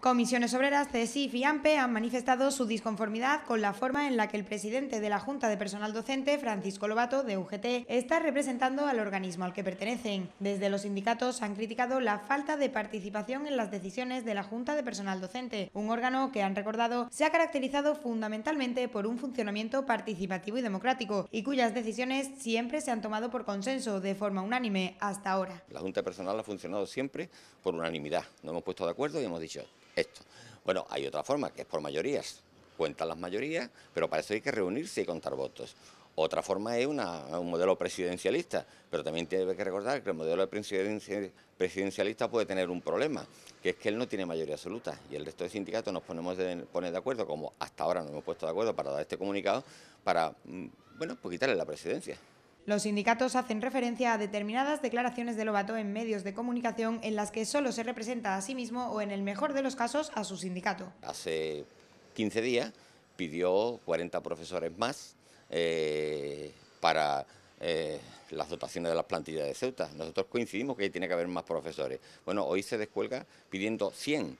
Comisiones Obreras, CESIF y AMPE han manifestado su disconformidad con la forma en la que el presidente de la Junta de Personal Docente, Francisco Lobato, de UGT, está representando al organismo al que pertenecen. Desde los sindicatos han criticado la falta de participación en las decisiones de la Junta de Personal Docente, un órgano que, han recordado, se ha caracterizado fundamentalmente por un funcionamiento participativo y democrático y cuyas decisiones siempre se han tomado por consenso, de forma unánime, hasta ahora. La Junta de Personal ha funcionado siempre por unanimidad. Nos hemos puesto de acuerdo y hemos dicho esto. Bueno, hay otra forma, que es por mayorías. Cuentan las mayorías, pero para eso hay que reunirse y contar votos. Otra forma es un modelo presidencialista, pero también tiene que recordar que el modelo presidencialista puede tener un problema, que es que él no tiene mayoría absoluta y el resto de sindicatos nos ponemos de, poner de acuerdo, como hasta ahora nos hemos puesto de acuerdo para dar este comunicado, para mm, bueno, pues quitarle la presidencia. Los sindicatos hacen referencia a determinadas declaraciones de Lobato en medios de comunicación en las que solo se representa a sí mismo o, en el mejor de los casos, a su sindicato. Hace 15 días pidió 40 profesores más eh, para eh, las dotaciones de las plantillas de Ceuta. Nosotros coincidimos que tiene que haber más profesores. Bueno, hoy se descuelga pidiendo 100.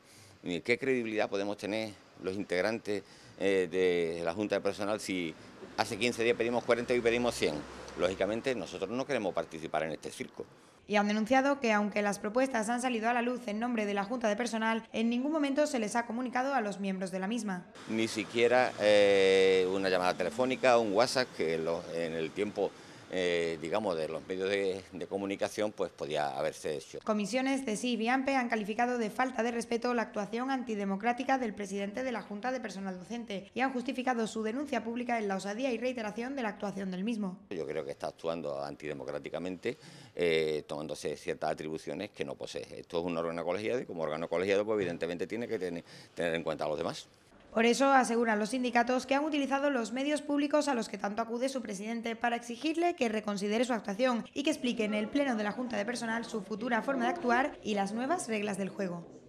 ¿Qué credibilidad podemos tener los integrantes eh, de la Junta de Personal si Hace 15 días pedimos 40 y pedimos 100. Lógicamente nosotros no queremos participar en este circo. Y han denunciado que aunque las propuestas han salido a la luz en nombre de la Junta de Personal, en ningún momento se les ha comunicado a los miembros de la misma. Ni siquiera eh, una llamada telefónica, un WhatsApp, que en el tiempo eh, digamos, de los medios de, comunicación, pues podía haberse hecho. Comisiones de sí y Biampe han calificado de falta de respeto la actuación antidemocrática del presidente de la Junta de Personal Docente y han justificado su denuncia pública en la osadía y reiteración de la actuación del mismo. Yo creo que está actuando antidemocráticamente, eh, tomándose ciertas atribuciones que no posee. Esto es un órgano colegiado y como órgano colegiado, pues evidentemente tiene que tener en cuenta a los demás. Por eso aseguran los sindicatos que han utilizado los medios públicos a los que tanto acude su presidente para exigirle que reconsidere su actuación y que explique en el Pleno de la Junta de Personal su futura forma de actuar y las nuevas reglas del juego.